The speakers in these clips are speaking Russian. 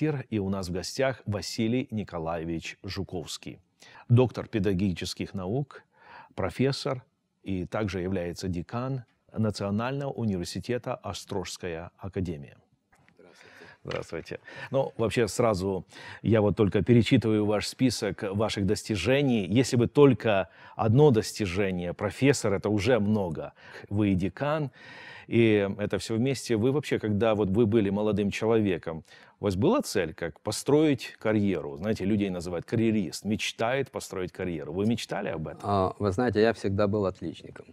волонтер, и у нас в гостях Василий Николаевич Жуковский, доктор педагогических наук, профессор и также является декан Национального университета Острожская академия. Здравствуйте. Ну, вообще сразу я вот только перечитываю ваш список ваших достижений. Если бы только одно достижение, профессор, это уже много. Вы и декан, и это все вместе. Вы вообще, когда вот вы были молодым человеком, у вас была цель, как построить карьеру? Знаете, людей называют карьерист, мечтает построить карьеру. Вы мечтали об этом? А, вы знаете, я всегда был отличником.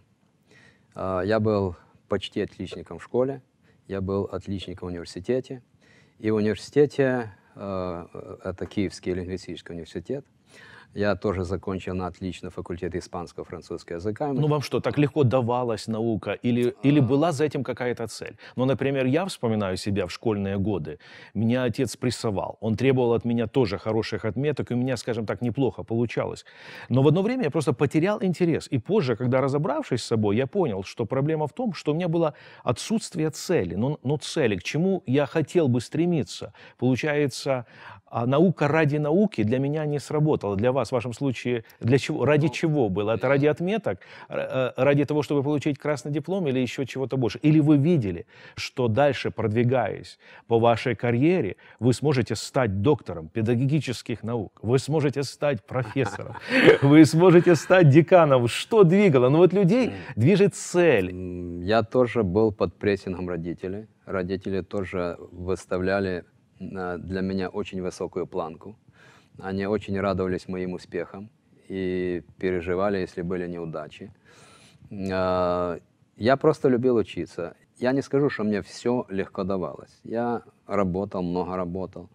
А, я был почти отличником в школе, я был отличником в университете. И в университете, э, э, это Киевский лингвистический университет, я тоже закончил на отлично факультет испанского, французского языка. Ну вам что, так легко давалась наука? Или, а... или была за этим какая-то цель? Ну, например, я вспоминаю себя в школьные годы. Меня отец прессовал. Он требовал от меня тоже хороших отметок, и у меня, скажем так, неплохо получалось. Но в одно время я просто потерял интерес. И позже, когда разобравшись с собой, я понял, что проблема в том, что у меня было отсутствие цели. Но, но цели, к чему я хотел бы стремиться. Получается, а, наука ради науки для меня не сработала, для вас вас в вашем случае для чего, ради ну, чего было? Это ради отметок, э, ради того, чтобы получить красный диплом или еще чего-то больше? Или вы видели, что дальше, продвигаясь по вашей карьере, вы сможете стать доктором педагогических наук, вы сможете стать профессором, вы сможете стать деканом. Что двигало? Ну вот людей движет цель. Я тоже был под прессингом родителей. Родители тоже выставляли э, для меня очень высокую планку. Они очень радовались моим успехам и переживали, если были неудачи. А, я просто любил учиться. Я не скажу, что мне все легко давалось. Я работал, много работал.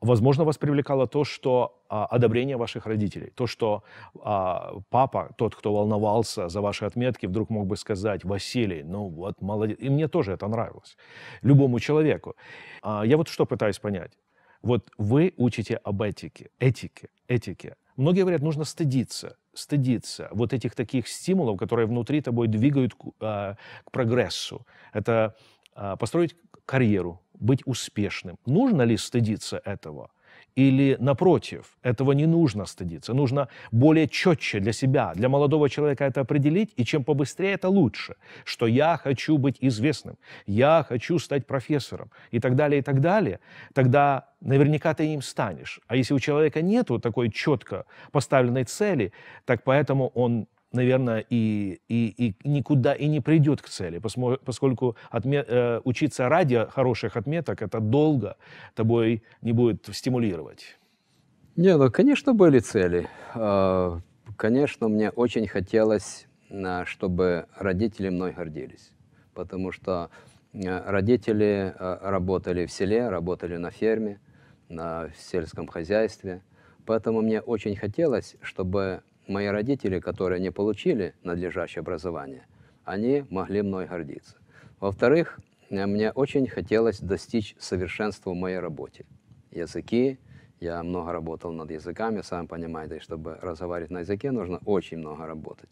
Возможно, вас привлекало то, что а, одобрение ваших родителей, то, что а, папа, тот, кто волновался за ваши отметки, вдруг мог бы сказать, Василий, ну вот молодец. И мне тоже это нравилось, любому человеку. А, я вот что пытаюсь понять. Вот вы учите об этике, этике, этике. Многие говорят, нужно стыдиться, стыдиться вот этих таких стимулов, которые внутри тобой двигают к, а, к прогрессу. Это а, построить карьеру, быть успешным. Нужно ли стыдиться этого? Или, напротив, этого не нужно стыдиться. Нужно более четче для себя, для молодого человека это определить, и чем побыстрее, это лучше. Что я хочу быть известным, я хочу стать профессором, и так далее, и так далее. Тогда наверняка ты им станешь. А если у человека нет такой четко поставленной цели, так поэтому он наверное, и, и, и никуда и не придет к цели, поскольку отме- э, учиться ради хороших отметок это долго тобой не будет стимулировать. Не, ну, конечно, были цели. А, конечно, мне очень хотелось, а, чтобы родители мной гордились, потому что а, родители работали в селе, работали на ферме, в сельском хозяйстве. Поэтому мне очень хотелось, чтобы мои родители, которые не получили надлежащее образование, они могли мной гордиться. Во-вторых, мне очень хотелось достичь совершенства в моей работе. Языки, я много работал над языками, сам понимаете, чтобы разговаривать на языке, нужно очень много работать.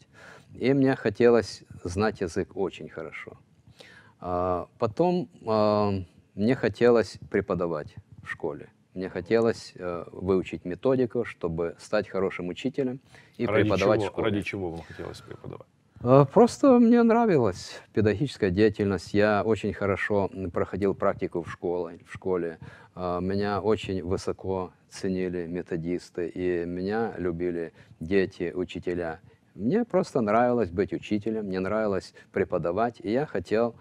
И мне хотелось знать язык очень хорошо. А, потом а, мне хотелось преподавать в школе. Мне хотелось э, выучить методику, чтобы стать хорошим учителем и ради преподавать чего, в школе. Ради чего вам хотелось преподавать? Э, просто мне нравилась педагогическая деятельность. Я очень хорошо проходил практику в школе. В школе. Э, меня очень высоко ценили методисты, и меня любили дети, учителя. Мне просто нравилось быть учителем, мне нравилось преподавать, и я хотел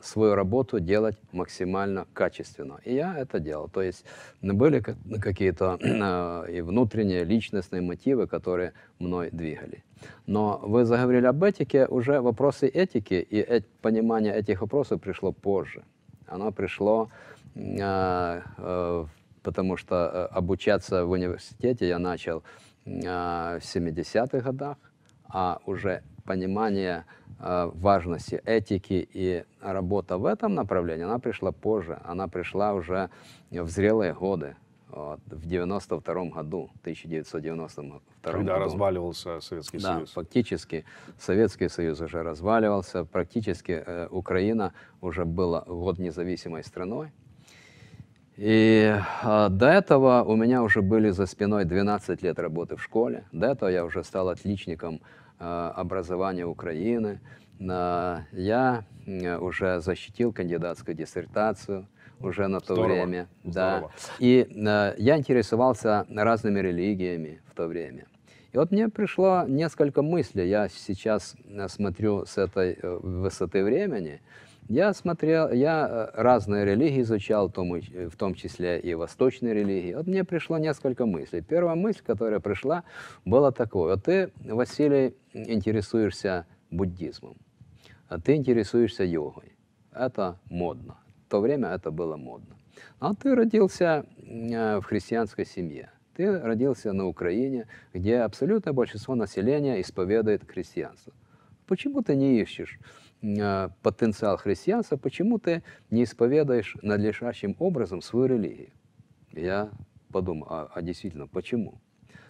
свою работу делать максимально качественно. И я это делал. То есть были какие-то э, и внутренние личностные мотивы, которые мной двигали. Но вы заговорили об этике, уже вопросы этики и э, понимание этих вопросов пришло позже. Оно пришло, э, потому что обучаться в университете я начал в 70-х годах, а уже понимание а, важности этики и работа в этом направлении, она пришла позже, она пришла уже в зрелые годы, вот, в 92 году, 1992 Когда году. Когда разваливался Советский да, Союз. фактически Советский Союз уже разваливался, практически э, Украина уже была год независимой страной, и э, до этого у меня уже были за спиной 12 лет работы в школе. До этого я уже стал отличником э, образования Украины. Э, я уже защитил кандидатскую диссертацию уже на то время. Здорово. Да. И э, я интересовался разными религиями в то время. И вот мне пришло несколько мыслей. Я сейчас э, смотрю с этой э, высоты времени. Я смотрел, я э, разные религии изучал, в том числе и восточные религии. Вот мне пришло несколько мыслей. Первая мысль, которая пришла, была такой. Вот ты, Василий, интересуешься буддизмом, а ты интересуешься йогой. Это модно. В то время это было модно. А ты родился в христианской семье. Ты родился на Украине, где абсолютное большинство населения исповедует христианство. Почему ты не ищешь э, потенциал христианства, почему ты не исповедуешь надлежащим образом свою религию? Я подумал, а, а действительно, почему?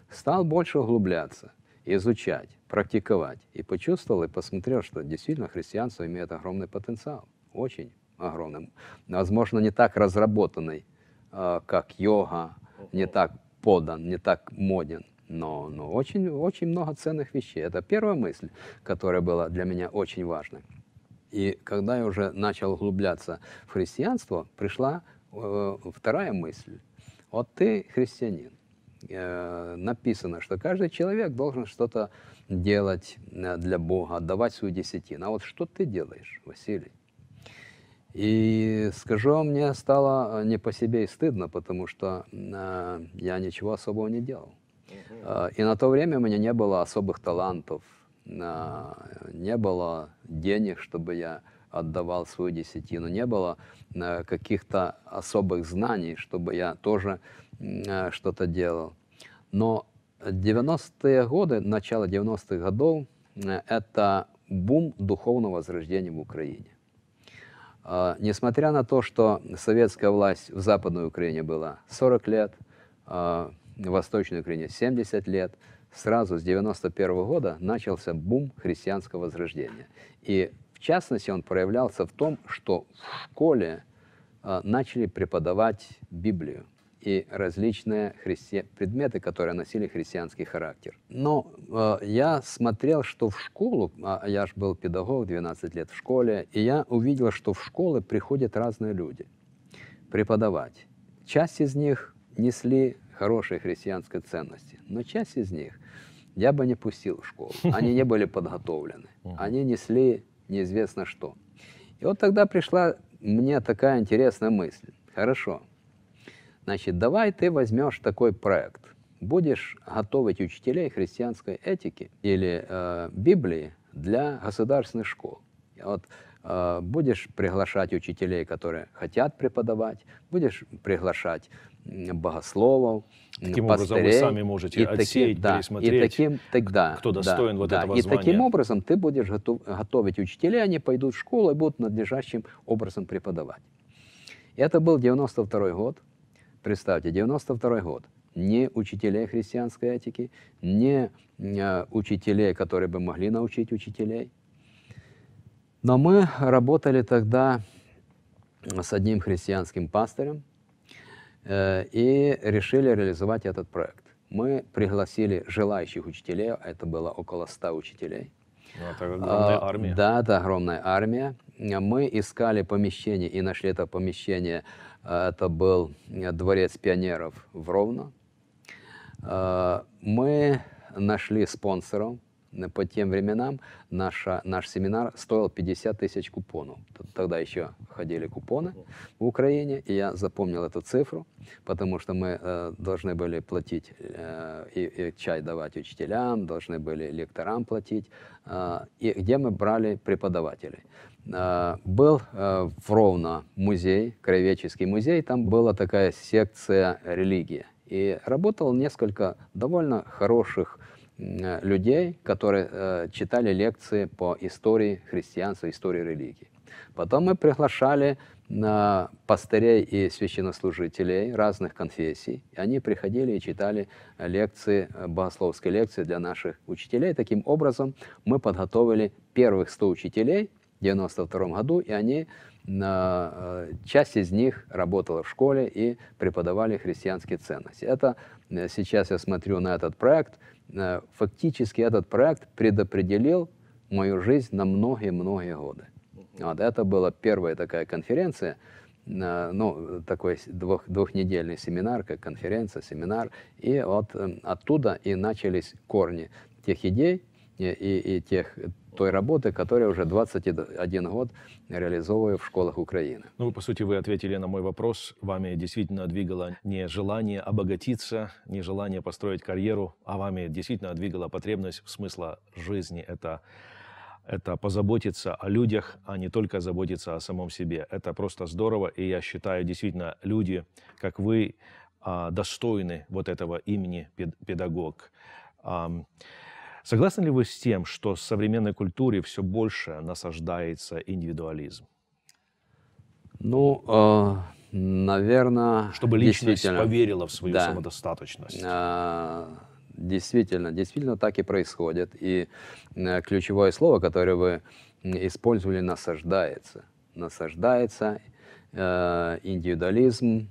Стал больше углубляться, изучать, практиковать. И почувствовал, и посмотрел, что действительно христианство имеет огромный потенциал. Очень огромный, Возможно, не так разработанный, э, как йога, не так подан, не так моден. Но, но очень, очень много ценных вещей. Это первая мысль, которая была для меня очень важной. И когда я уже начал углубляться в христианство, пришла э, вторая мысль. Вот ты христианин. Э, написано, что каждый человек должен что-то делать э, для Бога, отдавать свою десятину. А вот что ты делаешь, Василий? И скажу мне стало э, не по себе и стыдно, потому что э, я ничего особого не делал. Э, и на то время у меня не было особых талантов, э, не было денег, чтобы я отдавал свою десятину, не было э, каких-то особых знаний, чтобы я тоже э, что-то делал. Но 90-е годы, начало 90-х годов, э, это бум духовного возрождения в Украине. А, несмотря на то, что советская власть в Западной Украине была 40 лет, а, в Восточной Украине 70 лет, сразу с 1991 года начался бум христианского возрождения. И в частности он проявлялся в том, что в школе а, начали преподавать Библию и различные христи... предметы, которые носили христианский характер. Но э, я смотрел, что в школу, а я же был педагог 12 лет в школе, и я увидел, что в школы приходят разные люди преподавать. Часть из них несли хорошие христианские ценности, но часть из них я бы не пустил в школу. Они не были подготовлены, они несли неизвестно что. И вот тогда пришла мне такая интересная мысль. Хорошо, Значит, давай ты возьмешь такой проект. Будешь готовить учителей христианской этики или э, Библии для государственных школ. Вот э, будешь приглашать учителей, которые хотят преподавать, будешь приглашать богословов, таким пастырей. образом вы сами можете и отсеять, таким, да, пересмотреть, и таким, тогда, кто достоин да, вот да, этого и звания. И таким образом ты будешь готов, готовить учителей, они пойдут в школу и будут надлежащим образом преподавать. Это был 92 год. Представьте, 92 год. Ни учителей христианской этики, ни э, учителей, которые бы могли научить учителей. Но мы работали тогда с одним христианским пастором э, и решили реализовать этот проект. Мы пригласили желающих учителей, это было около 100 учителей. Ну, это огромная а, армия. Да, это огромная армия. Э, мы искали помещение и нашли это помещение а, это был э, дворец пионеров в Ровно. А, мы нашли спонсором э, по тем временам наша, наш семинар стоил 50 тысяч купонов. Тогда еще ходили купоны в Украине, и я запомнил эту цифру, потому что мы э, должны были платить и, и чай давать учителям, должны были лекторам платить, и где мы брали преподавателей. Э, был э, в Ровно музей, краеведческий музей, там была такая секция религия. И работало несколько довольно хороших э, людей, которые читали лекции по истории христианства, истории религии. Потом мы приглашали на пастырей и священнослужителей разных конфессий. И они приходили и читали лекции, богословские лекции для наших учителей. Таким образом, мы подготовили первых 100 учителей – 1992 году, и они, э, часть из них работала в школе и преподавали христианские ценности. Это э, сейчас я смотрю на этот проект. Э, фактически этот проект предопределил мою жизнь на многие-многие годы. Вот, это была первая такая конференция, ну, такой двух, двухнедельный семинар, как конференция, семинар. И вот оттуда и начались корни тех идей и, и, и тех той работы, которую уже 21 год реализовываю в школах Украины. Ну, по сути, вы ответили на мой вопрос. Вами действительно двигало не желание обогатиться, не желание построить карьеру, а вами действительно двигала потребность в смысла жизни. Это это позаботиться о людях, а не только заботиться о самом себе. Это просто здорово, и я считаю, действительно, люди, как вы, а, достойны вот этого имени педагог. Согласны ли вы с тем, что в современной культуре все больше насаждается индивидуализм? Ну, э, наверное, чтобы личность поверила в свою да. самодостаточность. Э, действительно, действительно так и происходит. И э, ключевое слово, которое вы использовали, насаждается, насаждается э, индивидуализм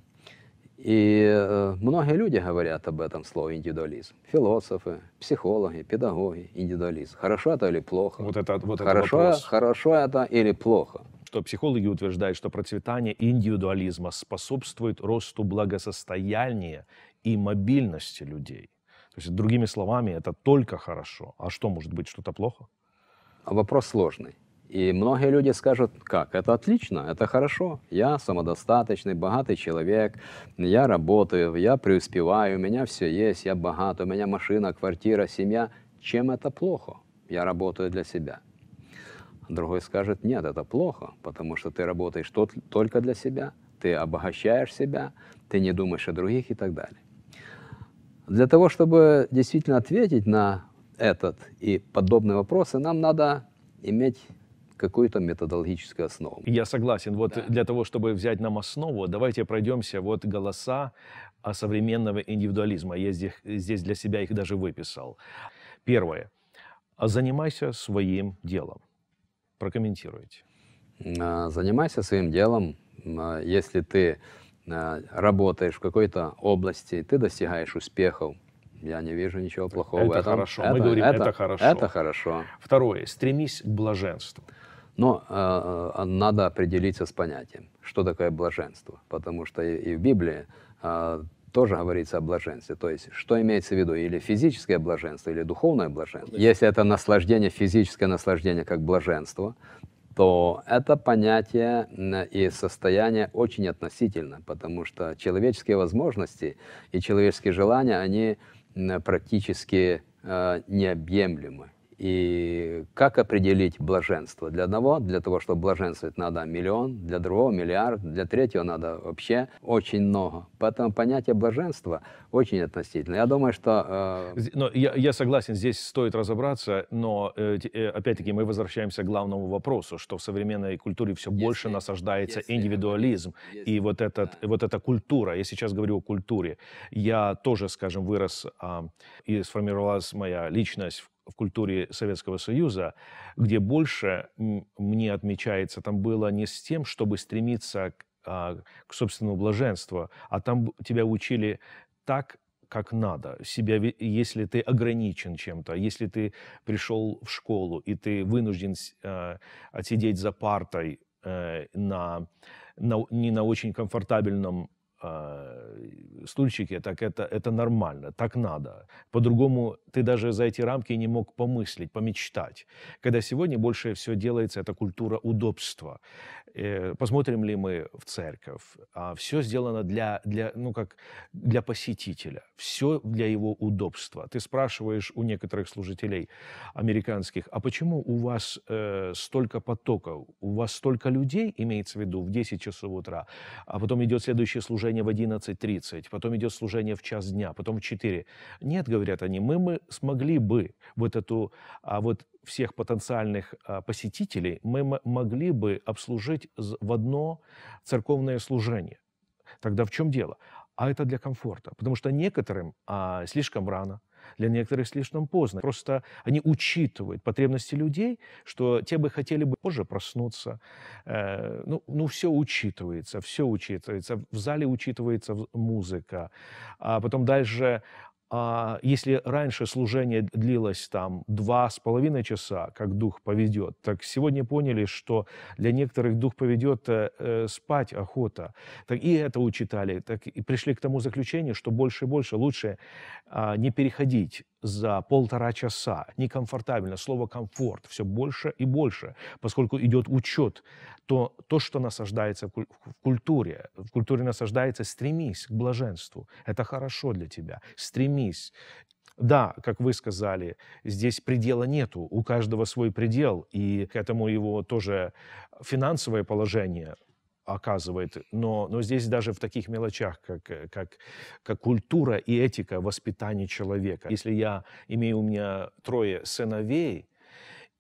и многие люди говорят об этом слове индивидуализм. Философы, психологи, педагоги, индивидуализм. Хорошо это или плохо? Вот это, вот это хорошо, вопрос. хорошо это или плохо? Что психологи утверждают, что процветание индивидуализма способствует росту благосостояния и мобильности людей. То есть, другими словами, это только хорошо. А что может быть что-то плохо? Вопрос сложный. И многие люди скажут, как, это отлично, это хорошо, я самодостаточный, богатый человек, я работаю, я преуспеваю, у меня все есть, я богат, у меня машина, квартира, семья. Чем это плохо? Я работаю для себя. Другой скажет, нет, это плохо, потому что ты работаешь только для себя, ты обогащаешь себя, ты не думаешь о других и так далее. Для того, чтобы действительно ответить на этот и подобные вопросы, нам надо иметь какую то методологическую основу. Я согласен. Вот да. для того, чтобы взять нам основу, давайте пройдемся вот голоса а, современного индивидуализма. Я здесь, здесь для себя их даже выписал. Первое. А занимайся своим делом. Прокомментируйте. А, занимайся своим делом. Если ты работаешь в какой-то области, ты достигаешь успехов, я не вижу ничего плохого это в этом. Хорошо. Это, Мы говорим, это, это хорошо. Это хорошо. Второе. Стремись к блаженству. Но э, э, надо определиться с понятием, что такое блаженство, потому что и, и в Библии э, тоже говорится о блаженстве. То есть, что имеется в виду? Или физическое блаженство, или духовное блаженство. Если это наслаждение, физическое наслаждение как блаженство, то это понятие и состояние очень относительно, потому что человеческие возможности и человеческие желания, они практически э, необъемлемы. И как определить блаженство? Для одного, для того, чтобы блаженствовать, надо миллион, для другого миллиард, для третьего надо вообще очень много. Поэтому понятие блаженства очень относительно. Я думаю, что... Э... Но я, я согласен, здесь стоит разобраться, но э, э, опять-таки мы возвращаемся к главному вопросу, что в современной культуре все если, больше насаждается если, индивидуализм. Если, и вот, этот, да. вот эта культура, я сейчас говорю о культуре, я тоже, скажем, вырос э, и сформировалась моя личность в в культуре Советского Союза, где больше мне отмечается, там было не с тем, чтобы стремиться к, а, к собственному блаженству, а там тебя учили так, как надо. Себя, если ты ограничен чем-то, если ты пришел в школу и ты вынужден э, отсидеть за партой э, на, на, не на очень комфортабельном Э, стульчике, так это, это нормально, так надо. По-другому ты даже за эти рамки не мог помыслить, помечтать. Когда сегодня больше все делается, это культура удобства. Э, посмотрим ли мы в церковь. А, все сделано для, для, ну, как для посетителя, все для его удобства. Ты спрашиваешь у некоторых служителей американских, а почему у вас э, столько потоков, у вас столько людей, имеется в виду, в 10 часов утра, а потом идет следующее служение в 11.30, потом идет служение в час дня, потом в 4. Нет, говорят они, мы, мы смогли бы вот эту, а вот всех потенциальных а, посетителей мы могли бы обслужить в одно церковное служение. Тогда в чем дело? А это для комфорта, потому что некоторым а, слишком рано, для некоторых слишком поздно. Просто они учитывают потребности людей, что те бы хотели бы позже проснуться. Э, ну, ну, все учитывается, все учитывается. В зале учитывается музыка. А потом дальше а если раньше служение длилось там два с половиной часа, как дух поведет, так сегодня поняли, что для некоторых дух поведет э, э, спать охота. Так и это учитали, так и пришли к тому заключению, что больше и больше лучше э, не переходить за полтора часа. Некомфортабельно. Слово «комфорт» все больше и больше, поскольку идет учет. То, то что насаждается в культуре, в культуре насаждается «стремись к блаженству». Это хорошо для тебя. Стремись. Да, как вы сказали, здесь предела нету, у каждого свой предел, и к этому его тоже финансовое положение оказывает. Но, но здесь даже в таких мелочах, как, э, как, как культура и этика воспитания человека. Если я имею у меня трое сыновей,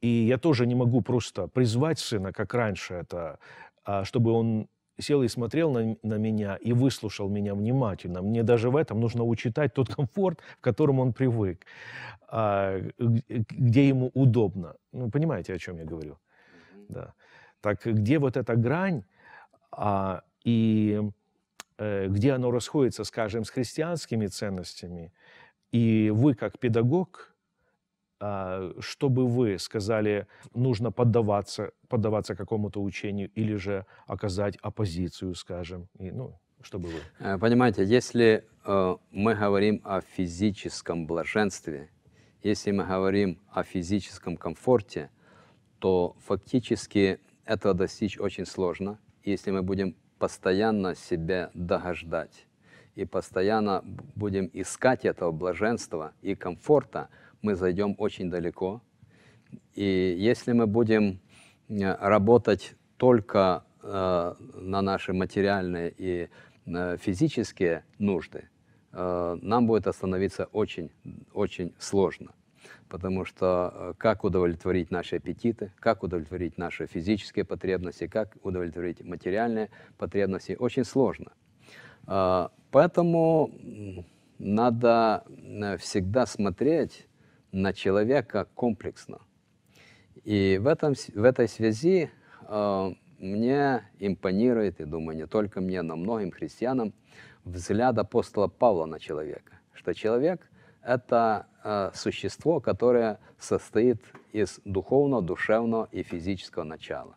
и я тоже не могу просто призвать сына, как раньше это, а, чтобы он сел и смотрел на, на меня и выслушал меня внимательно. Мне даже в этом нужно учитать тот комфорт, в котором он привык, а, где ему удобно. Ну, понимаете, о чем я говорю? Да. Так где вот эта грань, а, и э, где оно расходится, скажем, с христианскими ценностями, и вы как педагог, а, чтобы вы сказали, нужно поддаваться, поддаваться какому-то учению или же оказать оппозицию, скажем, и, ну, чтобы вы. Э, понимаете, если э, мы говорим о физическом блаженстве, если мы говорим о физическом комфорте, то фактически этого достичь очень сложно – если мы будем постоянно себя догождать и постоянно будем искать этого блаженства и комфорта, мы зайдем очень далеко. И если мы будем э, работать только э, на наши материальные и э, физические нужды, э, нам будет остановиться очень-очень сложно потому что э, как удовлетворить наши аппетиты, как удовлетворить наши физические потребности, как удовлетворить материальные потребности, очень сложно. А, поэтому надо э, всегда смотреть на человека комплексно. И в, этом, в этой связи э, мне импонирует, и думаю, не только мне, но многим христианам, взгляд апостола Павла на человека, что человек это э, существо, которое состоит из духовного, душевного и физического начала.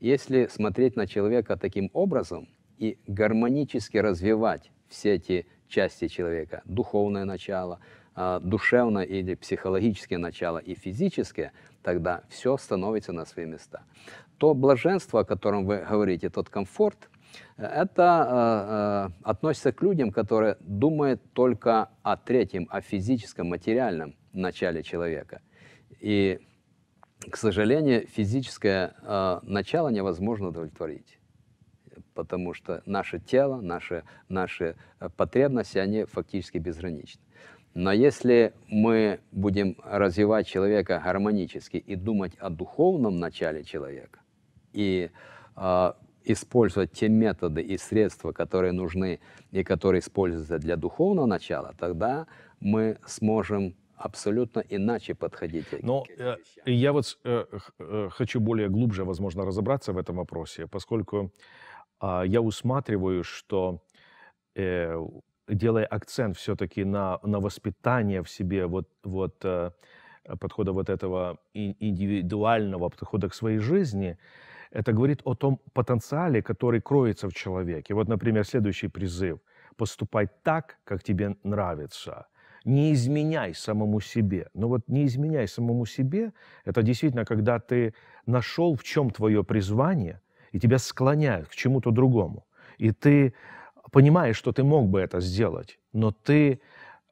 Если смотреть на человека таким образом и гармонически развивать все эти части человека, духовное начало, э, душевное или психологическое начало и физическое, тогда все становится на свои места. То блаженство, о котором вы говорите, тот комфорт – это э, э, относится к людям, которые думают только о третьем, о физическом, материальном начале человека. И, к сожалению, физическое э, начало невозможно удовлетворить потому что наше тело, наши, наши э, потребности, они фактически безграничны. Но если мы будем развивать человека гармонически и думать о духовном начале человека, и э, использовать те методы и средства, которые нужны и которые используются для духовного начала, тогда мы сможем абсолютно иначе подходить. Но э, я вот э, э, хочу более глубже, возможно, разобраться в этом вопросе, поскольку э, я усматриваю, что э, делая акцент все-таки на, на воспитание в себе вот, вот э, подхода вот этого индивидуального подхода к своей жизни, э, это говорит о том потенциале, который кроется в человеке. Вот, например, следующий призыв. Поступай так, как тебе нравится. Не изменяй самому себе. Но вот не изменяй самому себе, это действительно, когда ты нашел, в чем твое призвание, и тебя склоняют к чему-то другому. И ты понимаешь, что ты мог бы это сделать, но ты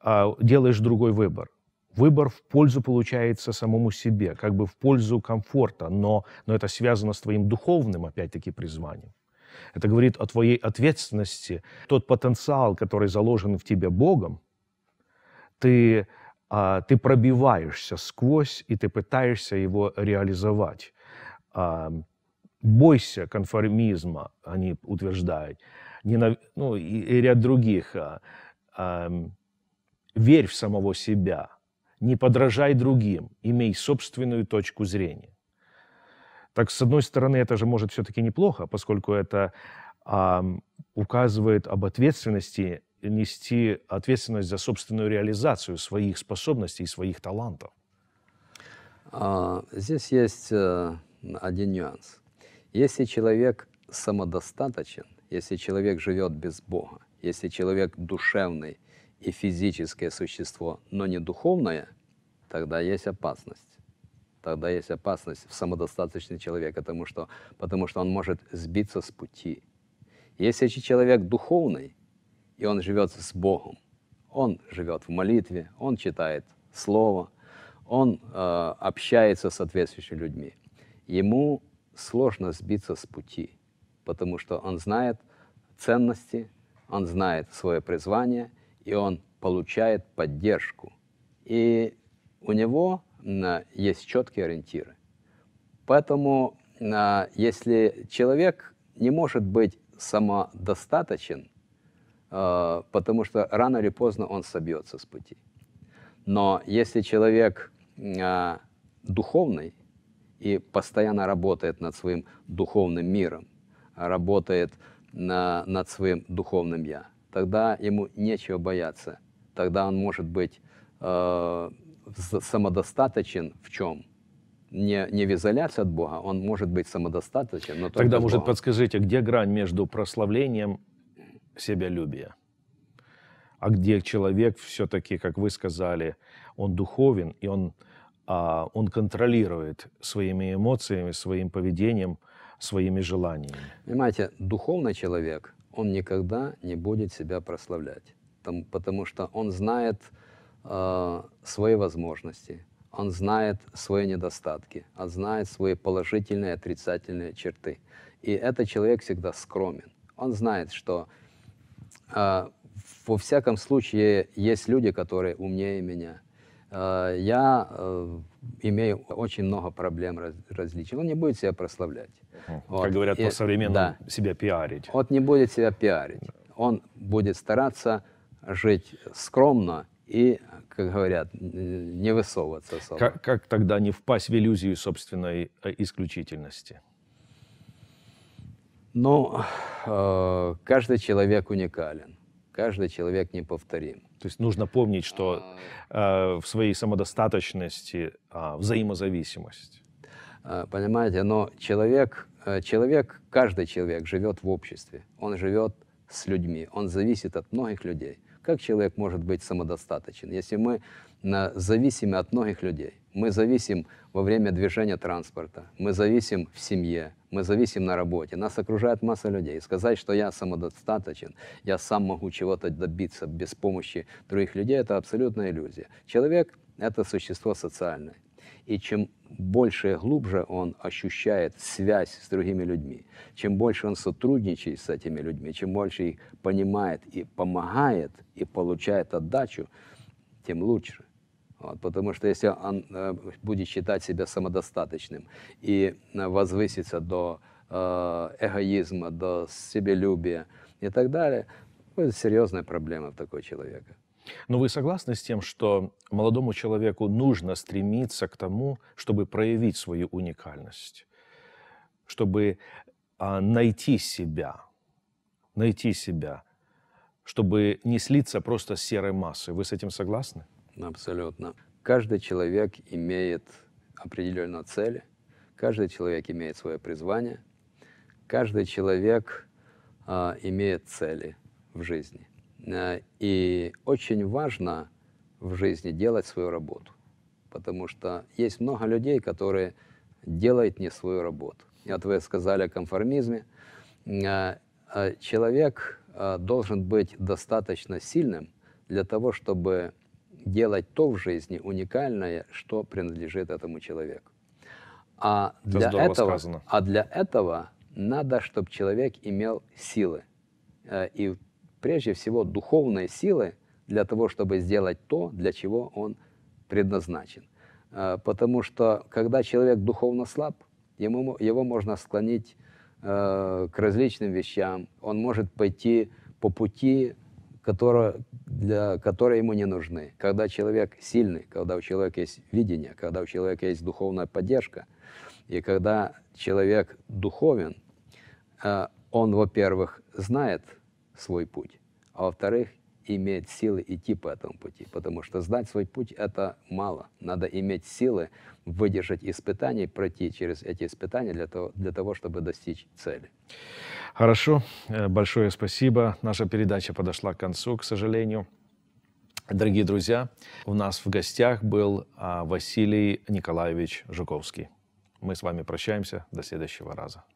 э, делаешь другой выбор выбор в пользу получается самому себе, как бы в пользу комфорта, но, но это связано с твоим духовным, опять-таки, призванием. Это говорит о твоей ответственности. Тот потенциал, который заложен в тебе Богом, ты, а, ты пробиваешься сквозь, и ты пытаешься его реализовать. А, бойся конформизма, они утверждают, Ненав... ну, и, и ряд других. А, а, верь в самого себя, не подражай другим, имей собственную точку зрения. Так, с одной стороны, это же может все-таки неплохо, поскольку это а, указывает об ответственности нести ответственность за собственную реализацию своих способностей и своих талантов. А, здесь есть э, один нюанс. Если человек самодостаточен, если человек живет без Бога, если человек душевный – и физическое существо, но не духовное, тогда есть опасность. Тогда есть опасность в самодостаточный человек, потому что, потому что он может сбиться с пути. Если человек духовный, и он живет с Богом, он живет в молитве, он читает Слово, он э, общается с соответствующими людьми, ему сложно сбиться с пути, потому что он знает ценности, он знает свое призвание – и он получает поддержку. И у него э, есть четкие ориентиры. Поэтому э, если человек не может быть самодостаточен, э, потому что рано или поздно он собьется с пути. Но если человек духовный и постоянно работает над своим духовным миром, работает над своим духовным «я», тогда ему нечего бояться. Тогда он может быть э, самодостаточен в чем? Не, не в изоляции от Бога, он может быть самодостаточен, но Тогда, может, Богом. подскажите, где грань между прославлением себялюбия? А где человек все-таки, как вы сказали, он духовен, и он, а, он контролирует своими эмоциями, своим поведением, своими желаниями? Понимаете, духовный человек он никогда не будет себя прославлять, потому что он знает э, свои возможности, он знает свои недостатки, он знает свои положительные и отрицательные черты. И этот человек всегда скромен. Он знает, что э, во всяком случае есть люди, которые умнее меня. Э, я э, имею очень много проблем раз, различий. Он не будет себя прославлять. Вот. Как говорят по современному, да. себя пиарить. Он не будет себя пиарить. Он будет стараться жить скромно и, как говорят, не высовываться. Особо. Как, как тогда не впасть в иллюзию собственной э, исключительности? Ну, э, каждый человек уникален, каждый человек неповторим. То есть нужно помнить, что а. э, в своей самодостаточности э, взаимозависимость. Э, понимаете, но человек, э, человек, каждый человек живет в обществе, он живет с людьми, он зависит от многих людей. Как человек может быть самодостаточен, если мы э, зависимы от многих людей? Мы зависим во время движения транспорта, мы зависим в семье, мы зависим на работе, нас окружает масса людей. сказать, что я самодостаточен, я сам могу чего-то добиться без помощи других людей, это абсолютная иллюзия. Человек — это существо социальное. И чем больше и глубже он ощущает связь с другими людьми, чем больше он сотрудничает с этими людьми, чем больше их понимает и помогает, и получает отдачу, тем лучше. Вот, потому что если он э, будет считать себя самодостаточным и э, возвысится до э, эгоизма, до себелюбия и так далее, будет серьезная проблема в такого человека. Но вы согласны с тем, что молодому человеку нужно стремиться к тому, чтобы проявить свою уникальность, чтобы а, найти себя, найти себя, чтобы не слиться просто с серой массой. Вы с этим согласны? Абсолютно. Каждый человек имеет определенную цель, каждый человек имеет свое призвание, каждый человек а, имеет цели в жизни. Э, и очень важно в жизни делать свою работу, потому что есть много людей, которые делают не свою работу. Вот вы сказали о конформизме. Э, э, человек должен быть достаточно сильным для того, чтобы делать то в жизни уникальное, что принадлежит этому человеку. А Это для, этого, сказано. а для этого надо, чтобы человек имел силы. И прежде всего духовные силы для того, чтобы сделать то, для чего он предназначен. Э, потому что когда человек духовно слаб, ему, его можно склонить э, к различным вещам, он может пойти по пути, которые, для, которые ему не нужны. Когда человек сильный, когда у человека есть видение, когда у человека есть духовная поддержка, и когда человек духовен, э, он, во-первых, знает – свой путь, а во-вторых, иметь силы идти по этому пути, потому что знать свой путь – это мало. Надо иметь силы выдержать испытания, пройти через эти испытания для того, для того, чтобы достичь цели. Хорошо, э, большое спасибо. Наша передача подошла к концу, к сожалению. Дорогие друзья, у нас в гостях был а, Василий Николаевич Жуковский. Мы с вами прощаемся. До следующего раза.